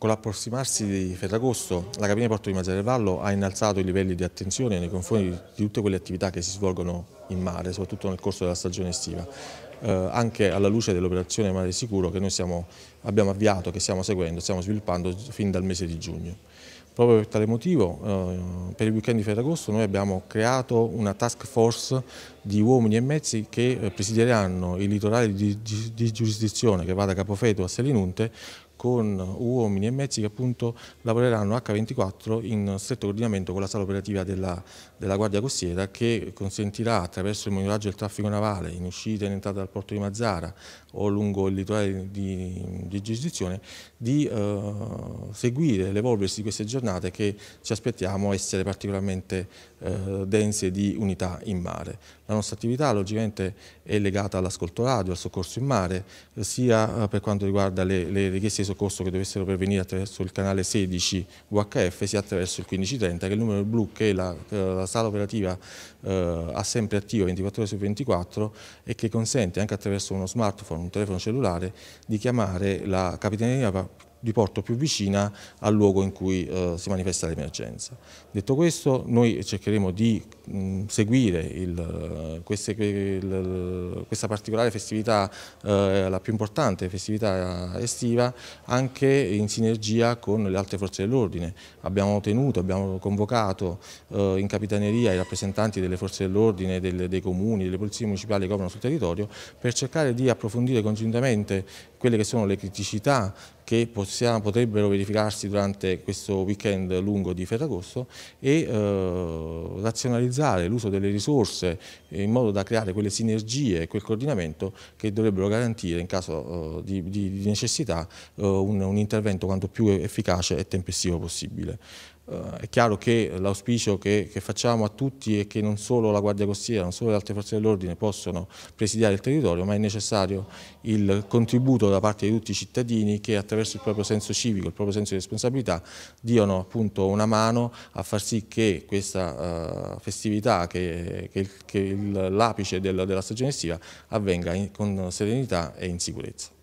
Con l'approssimarsi di Ferragosto, la cabina di porto di Mazzarevallo ha innalzato i livelli di attenzione nei confronti di tutte quelle attività che si svolgono in mare, soprattutto nel corso della stagione estiva, eh, anche alla luce dell'operazione Mare Sicuro che noi stiamo, abbiamo avviato, che stiamo seguendo, stiamo sviluppando fin dal mese di giugno. Proprio per tale motivo, eh, per il weekend di Ferragosto, noi abbiamo creato una task force di uomini e mezzi che eh, presideranno il litorale di, di, di giurisdizione che va da Capofeto a Selinunte con uomini e mezzi che appunto lavoreranno H24 in stretto coordinamento con la sala operativa della, della Guardia Costiera che consentirà attraverso il monitoraggio del traffico navale in uscita e in entrata dal porto di Mazzara o lungo il litorale di, di giurisdizione di eh, seguire l'evolversi di queste giornate che ci aspettiamo essere particolarmente eh, dense di unità in mare. La nostra attività logicamente è legata all'ascolto radio, al soccorso in mare, sia eh, per quanto riguarda le, le, richieste di soccorso che dovessero pervenire attraverso il canale 16 UHF, sia attraverso il 1530, che è il numero blu che la, eh, la sala operativa eh, ha sempre attivo 24 ore su 24 e che consente anche attraverso uno smartphone, un telefono cellulare, di chiamare la Capitaneria di porto più vicina al luogo in cui eh, si manifesta l'emergenza. Detto questo, noi cercheremo di mh, seguire il, queste, il, questa particolare festività, eh, la più importante festività estiva, anche in sinergia con le altre forze dell'ordine. Abbiamo tenuto, abbiamo convocato eh, in Capitaneria i rappresentanti delle forze dell'ordine, dei comuni, delle polizie municipali che operano sul territorio, per cercare di approfondire congiuntamente quelle che sono le criticità che possiamo, potrebbero verificarsi durante questo weekend lungo di Ferragosto e eh, razionalizzare l'uso delle risorse in modo da creare quelle sinergie e quel coordinamento che dovrebbero garantire in caso eh, di, di, necessità eh, un, un intervento quanto più efficace e tempestivo possibile eh, è chiaro che l'auspicio che, che, facciamo a tutti è che non solo la Guardia Costiera, non solo le altre forze dell'ordine possono presidiare il territorio, ma è necessario il contributo da parte di tutti i cittadini che attraverso il proprio senso civico, il proprio senso di responsabilità, diano appunto una mano a far sì che questa eh, festività, che, è l'apice del, della stagione estiva avvenga in, con serenità e in sicurezza.